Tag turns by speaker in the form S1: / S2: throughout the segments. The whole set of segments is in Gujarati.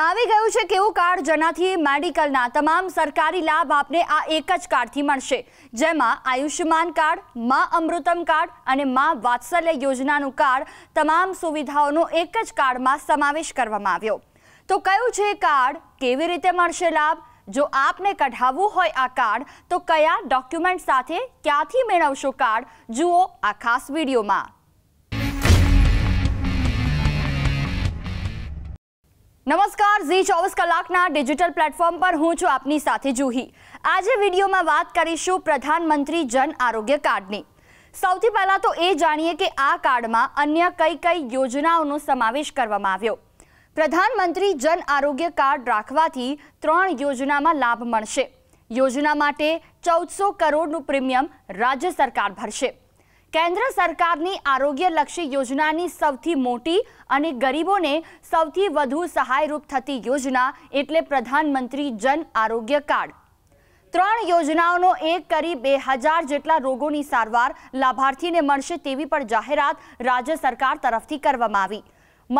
S1: આવી ગયું છે કેવું કાર્ડ જેનાથી મેડિકલના તમામ સરકારી લાભ આપને આ એક જ કાર્ડથી મળશે જેમાં આયુષ્યમાન કાર્ડ મા અમૃતમ કાર્ડ અને મા વાત્સલ્ય યોજનાનું કાર્ડ તમામ સુવિધાઓનો એક જ કાર્ડમાં સમાવેશ કરવામાં આવ્યો તો કયું છે કાર્ડ કેવી રીતે મળશે લાભ જો આપને કઢાવવું હોય આ કાર્ડ તો કયા ડોક્યુમેન્ટ સાથે ક્યાંથી મેળવશો કાર્ડ જુઓ આ ખાસ વિડીયોમાં નમસ્કાર ઝી ચોવીસ કલાકના ડિજિટલ પ્લેટફોર્મ પર હું છું આપની સાથે જુહી આજે વિડીયોમાં વાત કરીશું પ્રધાનમંત્રી જન આરોગ્ય કાર્ડની સૌથી પહેલાં તો એ જાણીએ કે આ કાર્ડમાં અન્ય કઈ કઈ યોજનાઓનો સમાવેશ કરવામાં આવ્યો પ્રધાનમંત્રી જન આરોગ્ય કાર્ડ રાખવાથી ત્રણ યોજનામાં લાભ મળશે યોજના માટે ચૌદસો કરોડનું પ્રીમિયમ રાજ્ય સરકાર ભરશે કેન્દ્ર સરકારની આરોગ્યલક્ષી યોજનાની સૌથી મોટી અને ગરીબોને સૌથી વધુ સહાયરૂપ થતી યોજના એટલે પ્રધાનમંત્રી જન આરોગ્ય કાર્ડ ત્રણ યોજનાઓનો એક કરી બે હજાર જેટલા રોગોની સારવાર લાભાર્થીને મળશે તેવી પણ જાહેરાત રાજ્ય સરકાર તરફથી કરવામાં આવી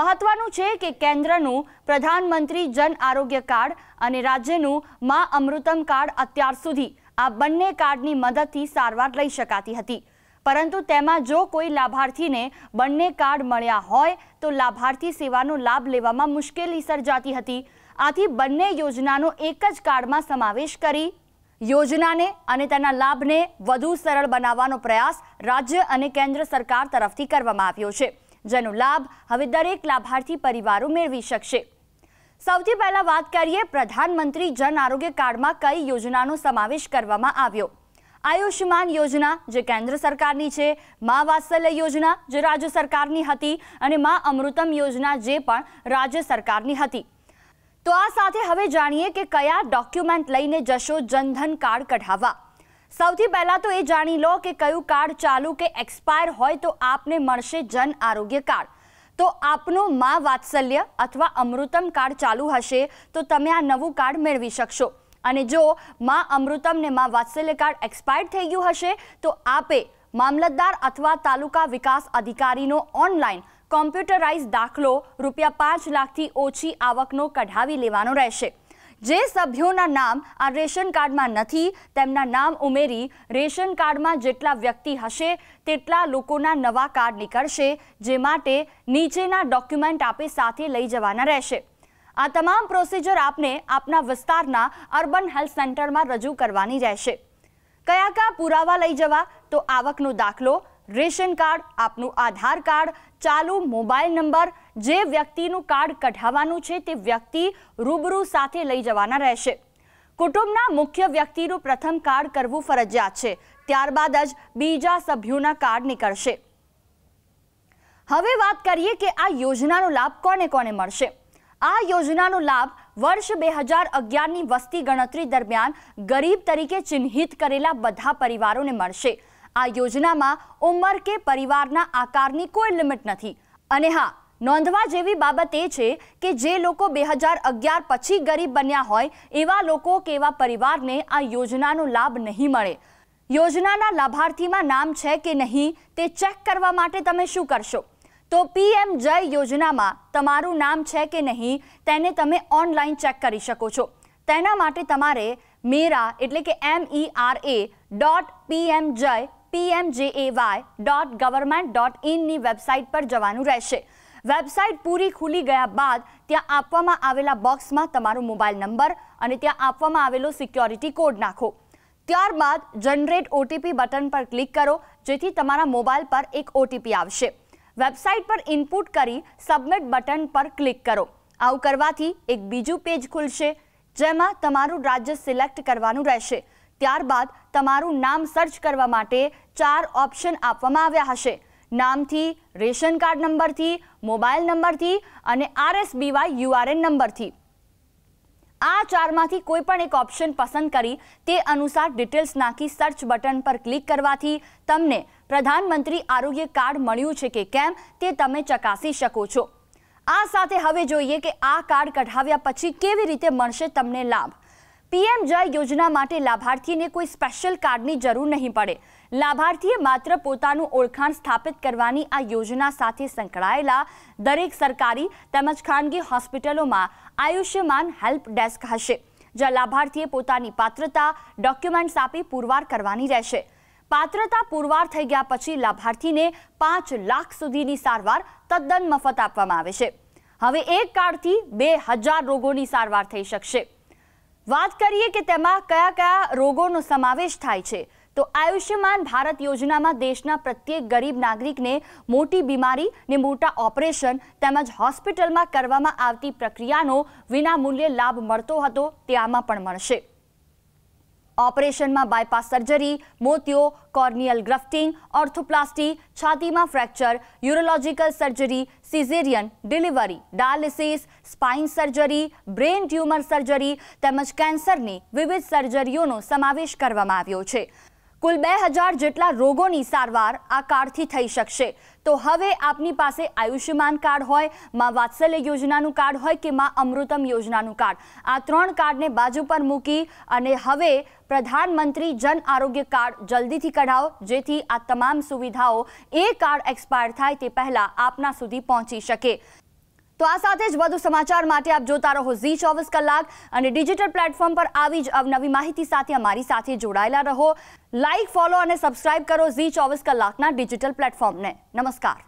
S1: મહત્વનું છે કે કેન્દ્રનું પ્રધાનમંત્રી જન આરોગ્ય કાર્ડ અને રાજ્યનું મા અમૃતમ કાર્ડ અત્યાર સુધી આ બંને કાર્ડની મદદથી સારવાર લઈ શકાતી હતી પરંતુ તેમાં જો કોઈ લાભાર્થીને બંને કાર્ડ મળ્યા હોય તો લાભાર્થી સેવાનો લાભ લેવામાં મુશ્કેલી સર્જાતી હતી આથી બંને યોજનાનો એક જ કાર્ડમાં સમાવેશ કરી યોજનાને અને તેના લાભને વધુ સરળ બનાવવાનો પ્રયાસ રાજ્ય અને કેન્દ્ર સરકાર તરફથી કરવામાં આવ્યો છે જેનો લાભ હવે દરેક લાભાર્થી પરિવારો મેળવી શકશે સૌથી પહેલા વાત કરીએ પ્રધાનમંત્રી જન આરોગ્ય કાર્ડમાં કઈ યોજનાનો સમાવેશ કરવામાં આવ્યો આયુષ્યમાન યોજના જે કેન્દ્ર સરકારની છે મા વાત્સલ્ય યોજના જે રાજ્ય સરકારની હતી અને મા અમૃતમ યોજના જે પણ રાજ્ય સરકારની હતી તો આ સાથે હવે જાણીએ કે કયા ડોક્યુમેન્ટ લઈને જશો જનધન કાર્ડ કઢાવવા સૌથી પહેલાં તો એ જાણી લો કે કયું કાર્ડ ચાલુ કે એક્સપાયર હોય તો આપને મળશે જન આરોગ્ય કાર્ડ તો આપનું મા વાત્સલ્ય અથવા અમૃતમ કાર્ડ ચાલુ હશે તો તમે આ નવું કાર્ડ મેળવી શકશો અને જો માં અમૃતમ ને માં વાત્સલ્ય કાર્ડ એક્સપાયર્ડ થઈ ગયું હશે તો આપે મામલતદાર અથવા તાલુકા વિકાસ અધિકારીનો ઓનલાઈન કોમ્પ્યુટરાઇઝ દાખલો રૂપિયા પાંચ લાખથી ઓછી આવકનો કઢાવી લેવાનો રહેશે જે સભ્યોના નામ આ રેશન કાર્ડમાં નથી તેમના નામ ઉમેરી રેશન કાર્ડમાં જેટલા વ્યક્તિ હશે તેટલા લોકોના નવા કાર્ડ નીકળશે જે માટે નીચેના ડોક્યુમેન્ટ આપે સાથે લઈ જવાના રહેશે આ તમામ પ્રોસિજર આપને આપના વિસ્તારના અર્બન હેલ્થ સેન્ટરમાં રજૂ કરવાની રહેશે કયા કયા પુરાવા લઈ જવા તો આવકનો દાખલો રેશન કાર્ડ આપનું આધાર કાર્ડ ચાલુ મોબાઈલ નંબર જે વ્યક્તિનું કાર્ડ કઢાવવાનું છે તે વ્યક્તિ રૂબરૂ સાથે લઈ જવાના રહેશે કુટુંબના મુખ્ય વ્યક્તિનું પ્રથમ કાર્ડ કરવું ફરજિયાત છે ત્યારબાદ જ બીજા સભ્યોના કાર્ડ નીકળશે હવે વાત કરીએ કે આ યોજનાનો લાભ કોને કોને મળશે આ યોજનાનો લાભ વર્ષ બે હજાર અગિયારની વસ્તી ગણતરી દરમિયાન ગરીબ તરીકે ચિહ્નિત કરેલા બધા પરિવારોને મળશે આ યોજનામાં ઉંમર કે પરિવારના આકારની કોઈ લિમિટ નથી અને હા નોંધવા જેવી બાબત એ છે કે જે લોકો બે હજાર અગિયાર પછી ગરીબ બન્યા હોય એવા લોકો કે એવા પરિવારને આ યોજનાનો લાભ નહીં મળે યોજનાના લાભાર્થીમાં નામ છે કે નહીં તે ચેક કરવા માટે તમે શું કરશો તો પીએમ જય યોજનામાં તમારું નામ છે કે નહીં તેને તમે ઓનલાઈન ચેક કરી શકો છો તેના માટે તમારે મેરા એટલે કે e M E R A dot PM JAY PMJAY dot government dot ઇનની વેબસાઇટ પર જવાનું રહેશે વેબસાઇટ પૂરી ખુલી ગયા બાદ ત્યાં આપવામાં આવેલા બોક્સમાં તમારો મોબાઈલ નંબર અને ત્યાં આપવામાં આવેલો સિક્યોરિટી કોડ નાખો ત્યારબાદ જનરેટ ઓટીપી બટન પર ક્લિક કરો જેથી તમારા મોબાઈલ પર એક ઓટીપી આવશે વેબસાઇટ પર ઇનપુટ કરી સબમિટ બટન પર ક્લિક કરો આવું કરવાથી એક બીજું પેજ ખુલશે જેમાં તમારું રાજ્ય સિલેક્ટ કરવાનું રહેશે ત્યારબાદ તમારું નામ સર્ચ કરવા માટે ચાર ઓપ્શન આપવામાં આવ્યા હશે નામથી રેશન કાર્ડ નંબરથી મોબાઈલ નંબરથી અને આરએસબીવાય યુઆરએન નંબરથી આ ચારમાંથી કોઈ પણ એક ઓપ્શન પસંદ કરી તે અનુસાર ડિટેલ્સ નાખી સર્ચ બટન પર ક્લિક કરવાથી તમને પ્રધાનમંત્રી આરોગ્ય કાર્ડ મળ્યું છે કે કેમ તે તમે ચકાસી શકો છો આ સાથે હવે જોઈએ કે આ કાર્ડ કઢાવ્યા પછી કેવી રીતે મળશે તમને લાભ પીએમ જય યોજના માટે લાભાર્થીને કોઈ સ્પેશિયલ કાર્ડની જરૂર નહીં પડે લાભાર્થીએ માત્ર પોતાનું ઓળખાણ સ્થાપિત કરવાની આ યોજના સાથે સંકળાયેલા દરેક સરકારી તેમજ ખાનગી હોસ્પિટલોમાં આયુષ્યમાન હેલ્પ ડેસ્ક હશે જ્યાં લાભાર્થીએ પોતાની પાત્રતા ડોક્યુમેન્ટ્સ આપી પુરવાર કરવાની રહેશે પાત્રતા પુરવાર થઈ ગયા પછી લાભાર્થીને પાંચ લાખ સુધીની સારવાર તદ્દન મફત આપવામાં આવે છે હવે એક કાર્ડથી બે હજાર રોગોની સારવાર થઈ શકશે વાત કરીએ કે તેમાં કયા કયા રોગોનો સમાવેશ થાય છે તો આયુષ્યમાન ભારત યોજનામાં દેશના પ્રત્યેક ગરીબ નાગરિકને મોટી બીમારી ને મોટા ઓપરેશન તેમજ હોસ્પિટલમાં કરવામાં આવતી પ્રક્રિયાનો વિના લાભ મળતો હતો તે આમાં પણ મળશે ઓપરેશનમાં બાયપાસ સર્જરી મોતિયો કોર્નિયલ ગ્રફ્ટિંગ ઓર્થોપ્લાસ્ટી છાતીમાં fracture urological surgery caesarean delivery dialysis spine surgery brain tumour surgery તેમજ કેન્સરની વિવિધ સર્જરીઓનો સમાવેશ કરવામાં આવ્યો છે કુલ બે હજાર જેટલા રોગોની સારવાર આ કાર્ડથી થઈ શકશે તો હવે આપની પાસે આયુષ્યમાન કાર્ડ હોય માં વાત્સલ્ય યોજનાનું કાર્ડ હોય કે માં અમૃતમ યોજનાનું કાર્ડ આ ત્રણ કાર્ડને બાજુ પર મૂકી અને હવે પ્રધાનમંત્રી જન આરોગ્ય કાર્ડ જલ્દીથી કઢાવો જેથી આ તમામ સુવિધાઓ એ કાર્ડ એક્સપાયર થાય તે પહેલાં આપના સુધી પહોંચી શકે તો આ સાથે જ વધુ સમાચાર માટે આપ જોતા રહો ઝી ચોવીસ કલાક અને ડિજિટલ પ્લેટફોર્મ પર આવી જ અવનવી માહિતી સાથે અમારી સાથે જોડાયેલા રહો લાઇક ફોલો અને સબસ્ક્રાઇબ કરો ઝી ચોવીસ કલાકના ડિજિટલ પ્લેટફોર્મને નમસ્કાર